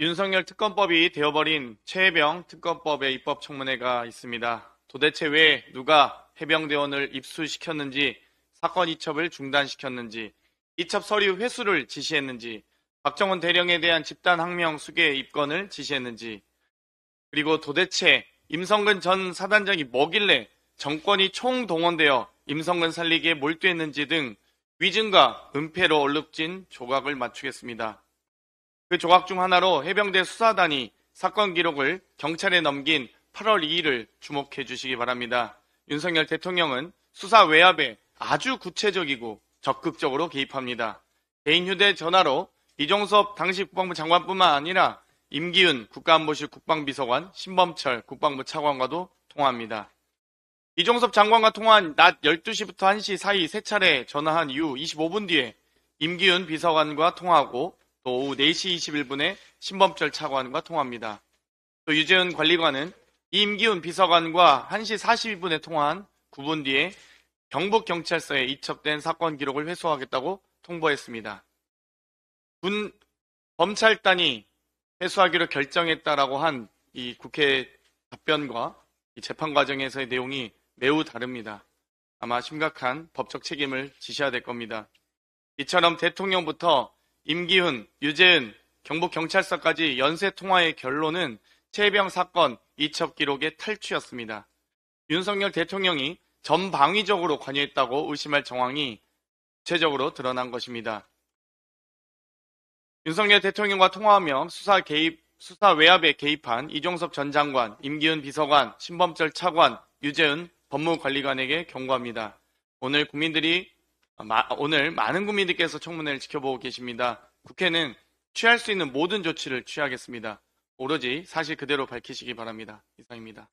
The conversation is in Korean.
윤석열 특검법이 되어버린 최해병 특검법의 입법 청문회가 있습니다. 도대체 왜 누가 해병대원을 입수시켰는지, 사건 이첩을 중단시켰는지, 이첩 서류 회수를 지시했는지, 박정원 대령에 대한 집단 항명 수계 입건을 지시했는지, 그리고 도대체 임성근 전 사단장이 뭐길래 정권이 총동원되어 임성근 살리기에 몰두했는지 등 위증과 은폐로 얼룩진 조각을 맞추겠습니다. 그 조각 중 하나로 해병대 수사단이 사건 기록을 경찰에 넘긴 8월 2일을 주목해 주시기 바랍니다. 윤석열 대통령은 수사 외압에 아주 구체적이고 적극적으로 개입합니다. 개인 휴대전화로 이종섭 당시 국방부 장관뿐만 아니라 임기윤 국가안보실 국방비서관, 신범철 국방부 차관과도 통화합니다. 이종섭 장관과 통화한 낮 12시부터 1시 사이 세 차례 전화한 이후 25분 뒤에 임기윤 비서관과 통화하고 또 오후 4시 21분에 신범철 차관과 통화합니다. 또 유재훈 관리관은 임기훈 비서관과 1시 42분에 통화한 9분 뒤에 경북경찰서에 이첩된 사건 기록을 회수하겠다고 통보했습니다. 군 검찰단이 회수하기로 결정했다라고 한 이 국회 답변과 이 재판 과정에서의 내용이 매우 다릅니다. 아마 심각한 법적 책임을 지셔야 될 겁니다. 이처럼 대통령부터 임기훈, 유재은, 경북경찰서까지 연쇄 통화의 결론은 최병 사건 이첩 기록의 탈취였습니다. 윤석열 대통령이 전방위적으로 관여했다고 의심할 정황이 구체적으로 드러난 것입니다. 윤석열 대통령과 통화하며 수사 개입, 수사 외압에 개입한 이종섭 전 장관, 임기훈 비서관, 신범철 차관, 유재은 법무관리관에게 경고합니다. 오늘 국민들이 오늘 많은 국민들께서 청문회를 지켜보고 계십니다. 국회는 취할 수 있는 모든 조치를 취하겠습니다. 오로지 사실 그대로 밝히시기 바랍니다. 이상입니다.